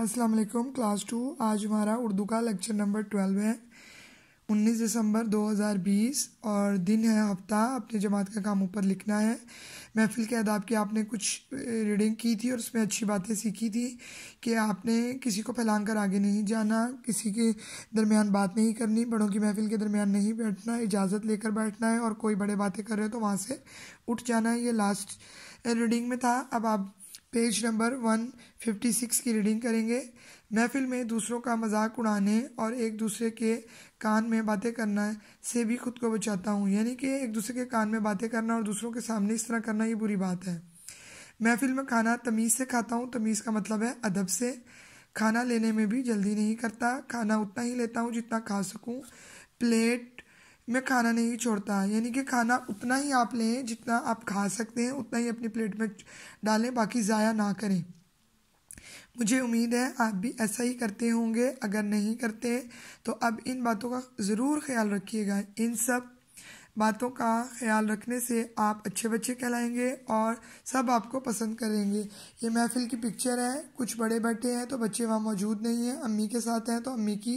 अस्सलाम वालेकुम class to आज हमारा उर्दू का लेक्चर नंबर ट्वेल्व है उन्नीस दिसंबर 2020 और दिन है हफ्ता अपने जमात का काम ऊपर लिखना है महफिल के आदाब की आपने कुछ रीडिंग की थी और उसमें अच्छी बातें सीखी थी कि आपने किसी को फैलांग कर आगे नहीं जाना किसी के दरमियान बात नहीं करनी बड़ों की महफिल के दरमियान नहीं बैठना इजाज़त लेकर बैठना है और कोई बड़े बातें कर रहे हो तो वहाँ से उठ जाना है ये लास्ट रीडिंग में था अब आप पेज नंबर 156 की रीडिंग करेंगे महफिल में दूसरों का मजाक उड़ाने और एक दूसरे के कान में बातें करना से भी खुद को बचाता हूँ यानी कि एक दूसरे के कान में बातें करना और दूसरों के सामने इस तरह करना ये बुरी बात है महफिल में खाना तमीज़ से खाता हूँ तमीज़ का मतलब है अदब से खाना लेने में भी जल्दी नहीं करता खाना उतना ही लेता हूँ जितना खा सकूँ प्लेट मैं खाना नहीं छोड़ता यानी कि खाना उतना ही आप लें जितना आप खा सकते हैं उतना ही अपनी प्लेट में डालें बाकी ज़ाया ना करें मुझे उम्मीद है आप भी ऐसा ही करते होंगे अगर नहीं करते तो अब इन बातों का ज़रूर ख्याल रखिएगा इन सब बातों का ख्याल रखने से आप अच्छे बच्चे कहलाएंगे और सब आपको पसंद करेंगे ये महफिल की पिक्चर है कुछ बड़े बैठे हैं तो बच्चे वहाँ मौजूद नहीं हैं अम्मी के साथ हैं तो अम्मी की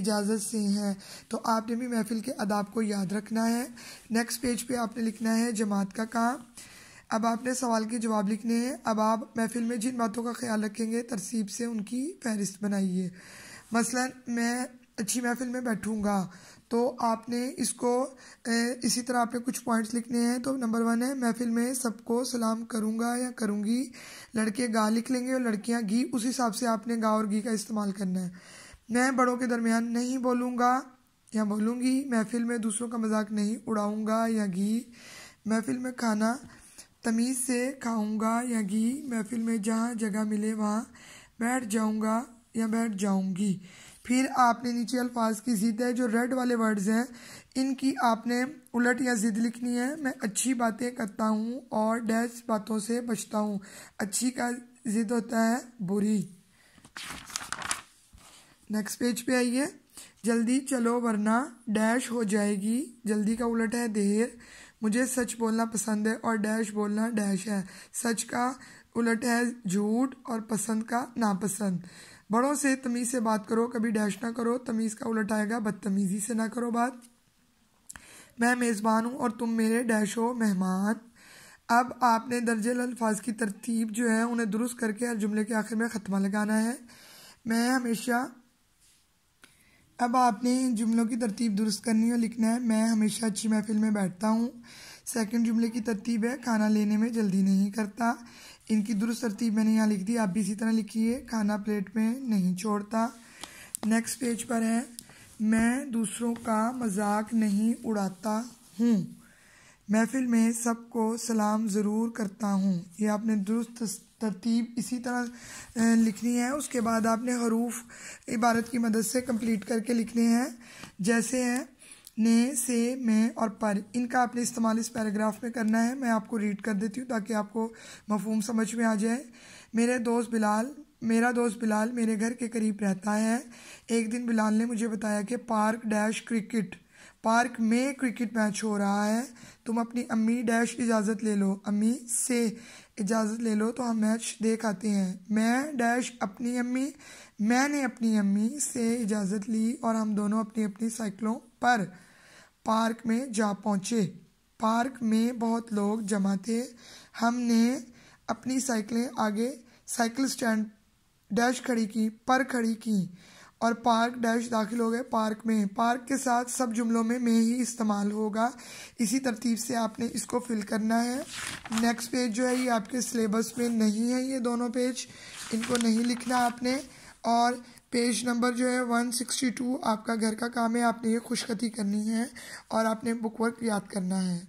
इजाज़त से हैं तो आपने भी महफिल के अदाब को याद रखना है नेक्स्ट पेज पे आपने लिखना है जमात का काम अब आपने सवाल के जवाब लिखने हैं अब आप महफिल में जिन बातों का ख्याल रखेंगे तरसीब से उनकी फहरिस्त बनाइए मसलन मैं अच्छी महफिल में बैठूँगा तो आपने इसको इसी तरह आपने कुछ पॉइंट्स लिखने हैं तो नंबर वन है महफिल में सबको सलाम करूँगा या करूँगी लड़के गा लिख लेंगे और लड़कियाँ घी उस हिसाब से आपने गा और घी का इस्तेमाल करना है मैं बड़ों के दरमियान नहीं बोलूँगा या बोलूँगी महफिल में दूसरों का मजाक नहीं उड़ाऊँगा या घी महफिल में खाना तमीज़ से खाऊँगा या घी महफिल में जहाँ जगह मिले वहाँ बैठ जाऊँगा या बैठ जाऊँगी फिर आपने नीचे अल्फाज की ज़िद है जो रेड वाले वर्ड्स हैं इनकी आपने उलट या ज़िद लिखनी है मैं अच्छी बातें करता हूँ और डैश बातों से बचता हूँ अच्छी का ज़िद होता है बुरी नेक्स्ट पेज पे आइए जल्दी चलो वरना डैश हो जाएगी जल्दी का उलट है देर मुझे सच बोलना पसंद है और डैश बोलना डैश है सच का उलट है झूठ और पसंद का नापसंद बड़ों से तमीज़ से बात करो कभी डैश ना करो तमीज़ का उलट आएगा बदतमीज़ी से ना करो बात मैं मेज़बान हूँ और तुम मेरे डैश हो मेहमान अब आपने दर्ज अल्फाज की तरतीब जो है उन्हें दुरुस्त करके हर जुमले के आखिर में ख़त्मा लगाना है मैं हमेशा अब आपने जुमलों की तरतीब दुरुस्त करनी और लिखना है मैं हमेशा अच्छी महफिल में बैठता हूँ सेकंड जुमले की तरतीब है खाना लेने में जल्दी नहीं करता इनकी दुरुस्त तरतीब मैंने यहाँ लिख दी आप भी इसी तरह लिखिए खाना प्लेट में नहीं छोड़ता नेक्स्ट पेज पर है मैं दूसरों का मजाक नहीं उड़ाता हूँ महफिल में सबको सलाम ज़रूर करता हूँ ये आपने दुरुस्त तरतीब इसी तरह लिखनी है उसके बाद आपने हरूफ इबारत की मदद से कंप्लीट करके लिखने हैं जैसे हैं ने से मैं और पर इनका आपने इस्तेमाल इस पैराग्राफ में करना है मैं आपको रीड कर देती हूँ ताकि आपको मफहम समझ में आ जाए मेरे दोस्त बिलाल मेरा दोस्त बिलाल मेरे घर के करीब रहता है एक दिन बिलाल ने मुझे बताया कि पार्क डैश क्रिकेट पार्क में क्रिकेट मैच हो रहा है तुम अपनी अम्मी डैश इजाज़त ले लो अम्मी से इजाज़त ले लो तो हम मैच देख आते हैं मैं डैश अपनी अम्मी मैंने अपनी अम्मी से इजाज़त ली और हम दोनों अपनी अपनी साइकिलों पर पार्क में जा पहुँचे पार्क में बहुत लोग जमा थे हमने अपनी साइकिलें आगे साइकिल स्टैंड डैश खड़ी की पर खड़ी की और पार्क डैश दाखिल हो गए पार्क में पार्क के साथ सब जुमलों में मैं ही इस्तेमाल होगा इसी तरतीब से आपने इसको फिल करना है नेक्स्ट पेज जो है ये आपके सिलेबस में नहीं है ये दोनों पेज इनको नहीं लिखना आपने और पेज नंबर जो है 162 आपका घर का काम है आपने ये खुशखती करनी है और आपने बुक वर्क याद करना है